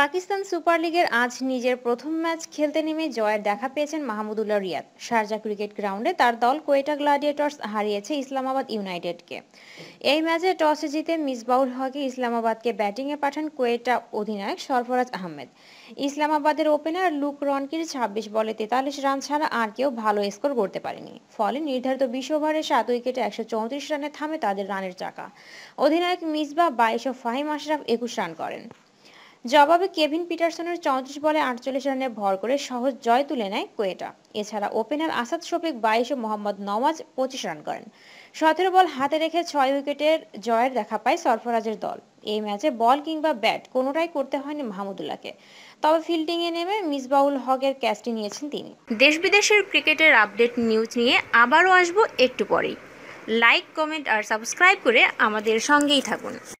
Pakistan super লিগের আজ নিজের প্রথম ম্যাচ খেলতে নেমে জয়ের দেখা পেয়েছেন মাহমুদুল্লাহ রিয়াদ শারজা ক্রিকেট গ্রাউন্ডে তার দল কোয়েটা গ্লাডিয়েটর্স হারিয়েছে ইসলামাবাদ ইউনাইটেডকে এই ম্যাচে টসে জিতে মিসবাউল হকে ইসলামাবাদকে ব্যাটিংয়ে পাঠান কোয়েটা অধিনায়ক সরফরাজ আহমেদ ইসলামাবাদের ওপেনার লুক রনকির ২৬ বলে তেতাল্লিশ রান ছাড়া আর কেউ ভালো স্কোর করতে পারেনি ফলে নির্ধারিত বিশ ওভারে সাত উইকেটে একশো চৌত্রিশ রানে থামে তাদের রানের চাকা অধিনায়ক মিসবা বাইশ ও ফাহিম আশরাফ একুশ রান করেন জবাবে কেভিন পিটারসনের চৌত্রিশ বলে আটচল্লিশ রানে ভর করে সহজ জয় তুলে নেয় কোয়েটা এছাড়া ওপেনার আসাদ শফিক বাইশ ও মোহাম্মদ নওয়াজ পঁচিশ রান করেন সতেরো বল হাতে রেখে ছয় উইকেটের জয়ের দেখা পায় সরফরাজের দল এই ম্যাচে বল কিংবা ব্যাট কোনোটাই করতে হয়নি মাহমুদুল্লাহকে তবে ফিল্ডিংয়ে নেমে মিসবাউল হকের ক্যাচটি নিয়েছেন তিনি দেশ বিদেশের ক্রিকেটের আপডেট নিউজ নিয়ে আবারও আসবো একটু পরেই লাইক কমেন্ট আর সাবস্ক্রাইব করে আমাদের সঙ্গেই থাকুন